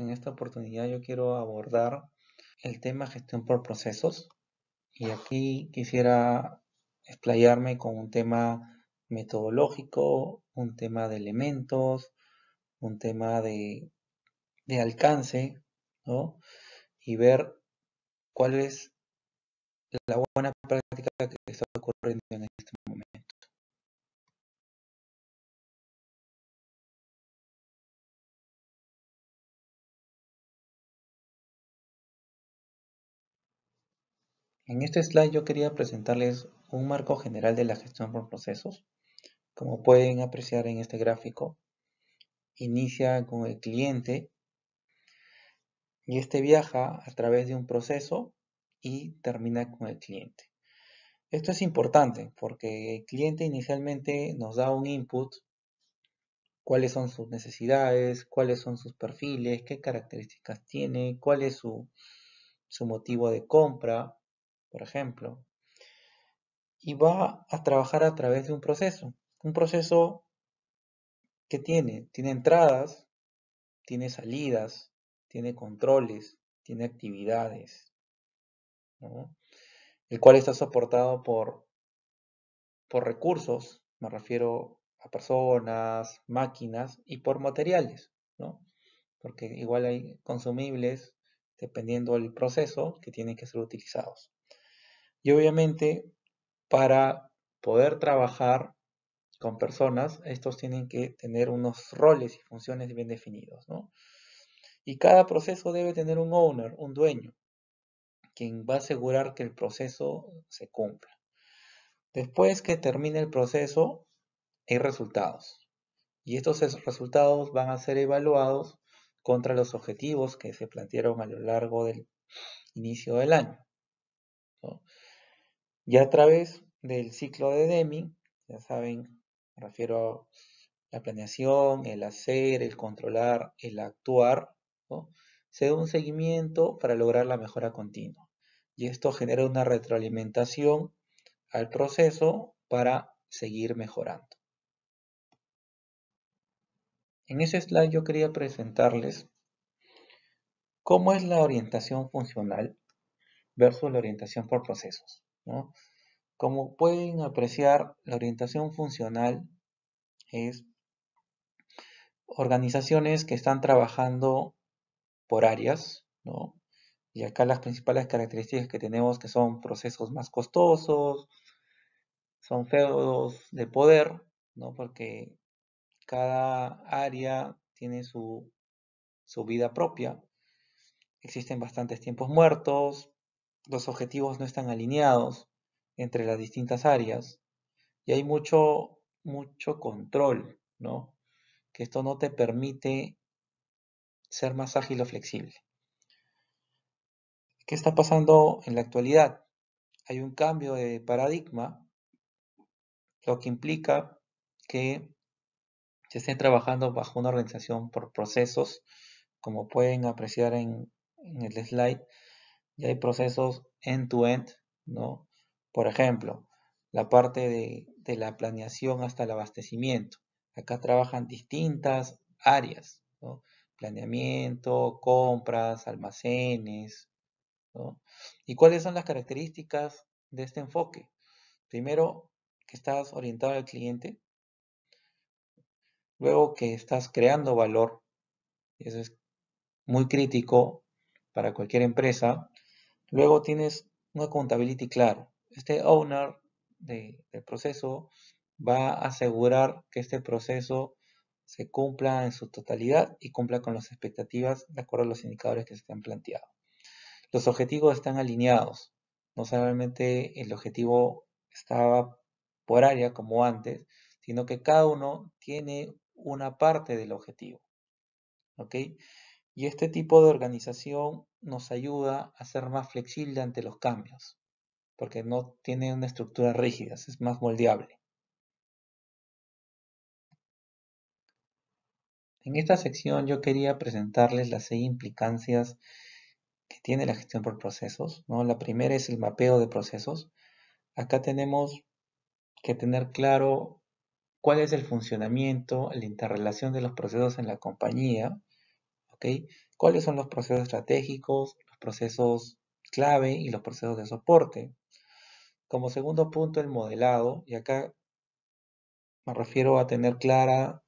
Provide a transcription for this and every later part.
En esta oportunidad yo quiero abordar el tema gestión por procesos y aquí quisiera explayarme con un tema metodológico, un tema de elementos, un tema de, alcance, Y ver cuál es la buena práctica que está En este slide yo quería presentarles un marco general de la gestión por procesos. Como pueden apreciar en este gráfico, inicia con el cliente y este viaja a través de un proceso y termina con el cliente. Esto es importante porque el cliente inicialmente nos da un input, cuáles son sus necesidades, cuáles son sus perfiles, qué características tiene, cuál es su, su motivo de compra, por ejemplo, y va a trabajar a través de un proceso. Un proceso que tiene, tiene entradas, tiene salidas, tiene controles, tiene actividades, el cual está soportado por, por recursos, me refiero a personas, máquinas y por materiales, ¿no? porque igual hay consumibles dependiendo del proceso que tienen que ser utilizados. Y obviamente para poder trabajar con personas, estos tienen que tener unos roles y funciones bien definidos. ¿no? Y cada proceso debe tener un owner, un dueño, quien va a asegurar que el proceso se cumpla. Después que termine el proceso, hay resultados. Y estos resultados van a ser evaluados contra los objetivos que se plantearon a lo largo del inicio del año. Y a través del ciclo de Deming, ya saben, me refiero a la planeación, el hacer, el controlar, el actuar, se da un seguimiento para lograr la mejora continua. Y esto genera una retroalimentación al proceso para seguir mejorando. En ese slide yo quería presentarles cómo es la orientación funcional versus la orientación por procesos. Como pueden apreciar, la orientación funcional es organizaciones que están trabajando por áreas, Y acá las principales características que tenemos que son procesos más costosos, son feudos de poder, Porque cada área tiene su vida propia. Existen bastantes tiempos muertos, los objetivos no están alineados entre las distintas áreas y hay mucho, mucho control, ¿no? Que esto no te permite ser más ágil o flexible. ¿Qué está pasando en la actualidad? Hay un cambio de paradigma, lo que implica que se esté trabajando bajo una organización por procesos, como pueden apreciar en, en el slide, y hay procesos end-to-end, -end, to end no Por ejemplo, la parte de, de la planeación hasta el abastecimiento. Acá trabajan distintas áreas, Planeamiento, compras, almacenes, ¿no? ¿Y cuáles son las características de este enfoque? Primero, que estás orientado al cliente. Luego, que estás creando valor. Eso es muy crítico para cualquier empresa. Luego tienes una accountability clara. Este owner del proceso va a asegurar que este proceso se cumpla en su totalidad y cumpla con las expectativas de acuerdo a los indicadores que se han planteado. Los objetivos están alineados. No solamente el objetivo estaba por área como antes, sino que cada uno tiene una parte del objetivo. ¿Ok? Y este tipo de organización nos ayuda a ser más flexible ante los cambios, porque no tiene una estructura rígida, es más moldeable. En esta sección yo quería presentarles las seis implicancias que tiene la gestión por procesos. La primera es el mapeo de procesos. Acá tenemos que tener claro cuál es el funcionamiento, la interrelación de los procesos en la compañía, ¿Cuáles son los procesos estratégicos, los procesos clave y los procesos de soporte? Como segundo punto, el modelado. Y acá me refiero a tener clara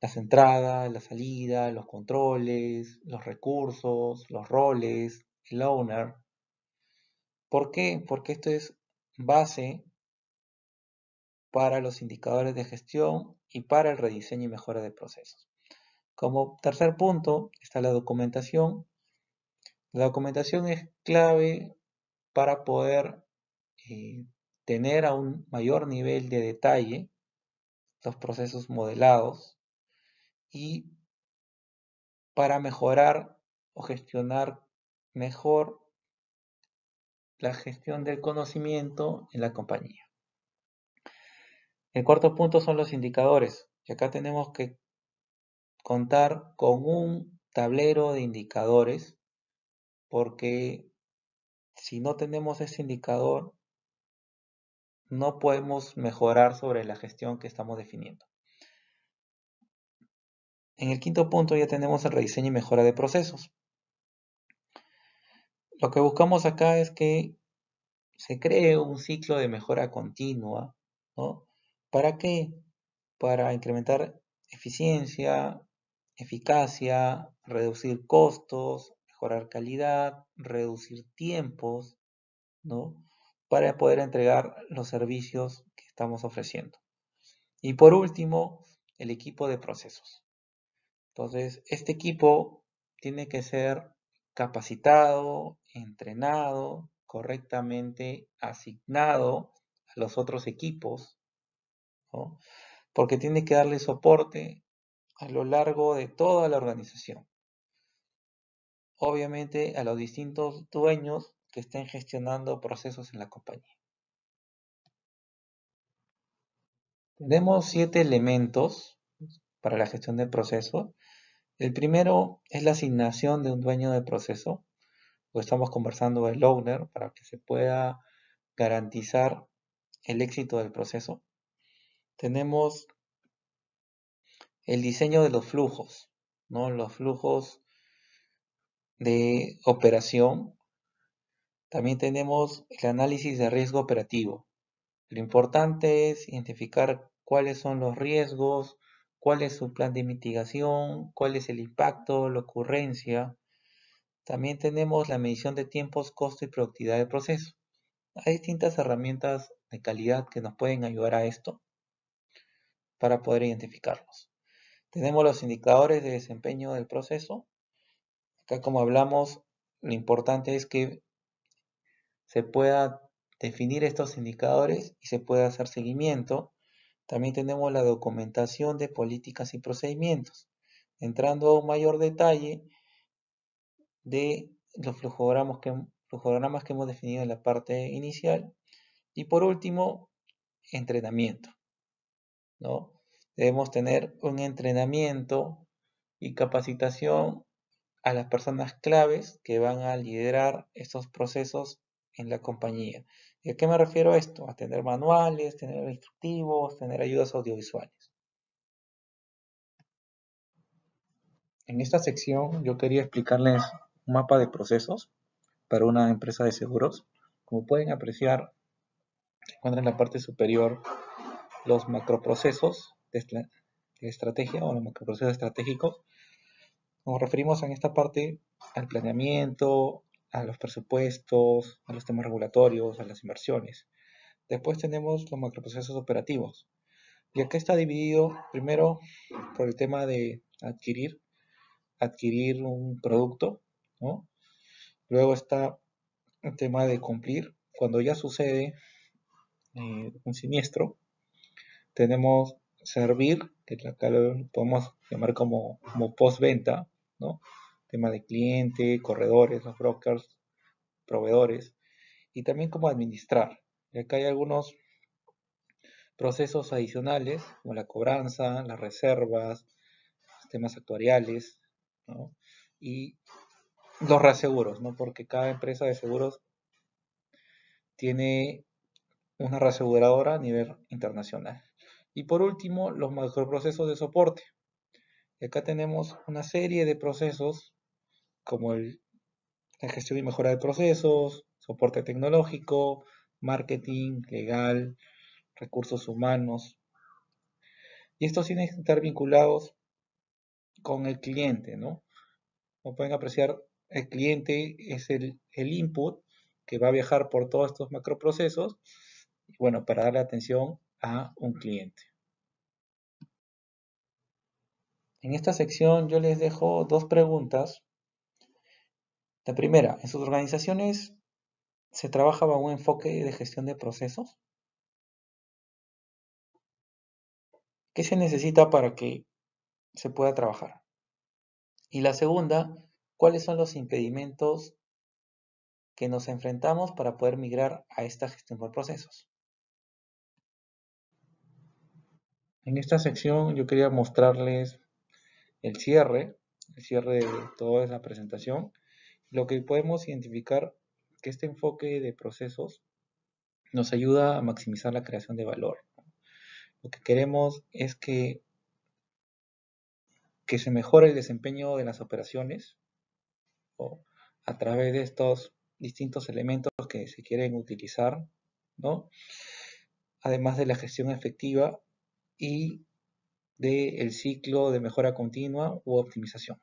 las entradas, la salida, los controles, los recursos, los roles, el owner. ¿Por qué? Porque esto es base para los indicadores de gestión y para el rediseño y mejora de procesos. Como tercer punto está la documentación. La documentación es clave para poder eh, tener a un mayor nivel de detalle los procesos modelados y para mejorar o gestionar mejor la gestión del conocimiento en la compañía. El cuarto punto son los indicadores. Y acá tenemos que contar con un tablero de indicadores porque si no tenemos ese indicador no podemos mejorar sobre la gestión que estamos definiendo. En el quinto punto ya tenemos el rediseño y mejora de procesos. Lo que buscamos acá es que se cree un ciclo de mejora continua, ¿Para qué? Para incrementar eficiencia, eficacia, reducir costos, mejorar calidad, reducir tiempos, ¿no? Para poder entregar los servicios que estamos ofreciendo. Y por último, el equipo de procesos. Entonces, este equipo tiene que ser capacitado, entrenado, correctamente asignado a los otros equipos, ¿no? porque tiene que darle soporte a lo largo de toda la organización. Obviamente a los distintos dueños que estén gestionando procesos en la compañía. Tenemos siete elementos para la gestión de procesos. El primero es la asignación de un dueño de proceso. o estamos conversando del owner para que se pueda garantizar el éxito del proceso. Tenemos el diseño de los flujos, ¿no? Los flujos de operación. También tenemos el análisis de riesgo operativo. Lo importante es identificar cuáles son los riesgos, cuál es su plan de mitigación, cuál es el impacto, la ocurrencia. También tenemos la medición de tiempos, costo y productividad del proceso. Hay distintas herramientas de calidad que nos pueden ayudar a esto para poder identificarlos. Tenemos los indicadores de desempeño del proceso. Acá como hablamos, lo importante es que se pueda definir estos indicadores y se pueda hacer seguimiento. También tenemos la documentación de políticas y procedimientos. Entrando a un mayor detalle de los flujogramas que, flujogramas que hemos definido en la parte inicial. Y por último, entrenamiento. ¿no? Debemos tener un entrenamiento y capacitación a las personas claves que van a liderar estos procesos en la compañía. ¿Y a qué me refiero a esto? A tener manuales, tener instructivos, tener ayudas audiovisuales. En esta sección yo quería explicarles un mapa de procesos para una empresa de seguros. Como pueden apreciar, se en la parte superior los macroprocesos de, estrategia o los macroprocesos estratégicos, nos referimos en esta parte al planeamiento, a los presupuestos, a los temas regulatorios, a las inversiones. Después tenemos los macroprocesos operativos. Y acá está dividido primero por el tema de adquirir, adquirir un producto, Luego está el tema de cumplir. Cuando ya sucede eh, un siniestro, tenemos servir, que acá lo podemos llamar como, como postventa, ¿no? Tema de cliente, corredores, los brokers, proveedores, y también como administrar. Y acá hay algunos procesos adicionales, como la cobranza, las reservas, temas actuariales, Y los reaseguros, ¿no? Porque cada empresa de seguros tiene una reaseguradora a nivel internacional. Y por último, los macroprocesos de soporte. Y acá tenemos una serie de procesos como la gestión y mejora de procesos, soporte tecnológico, marketing, legal, recursos humanos. Y estos tienen que estar vinculados con el cliente, ¿no? Como pueden apreciar, el cliente es el, input que va a viajar por todos estos macroprocesos, bueno, para darle atención a un cliente. En esta sección yo les dejo dos preguntas. La primera, ¿en sus organizaciones se trabaja bajo un enfoque de gestión de procesos? ¿Qué se necesita para que se pueda trabajar? Y la segunda, ¿cuáles son los impedimentos que nos enfrentamos para poder migrar a esta gestión de procesos? En esta sección yo quería mostrarles el cierre, el cierre de toda esa presentación, lo que podemos identificar que este enfoque de procesos nos ayuda a maximizar la creación de valor. Lo que queremos es que, que se mejore el desempeño de las operaciones a través de estos distintos elementos que se quieren utilizar, además de la gestión efectiva y del ciclo de mejora continua u optimización.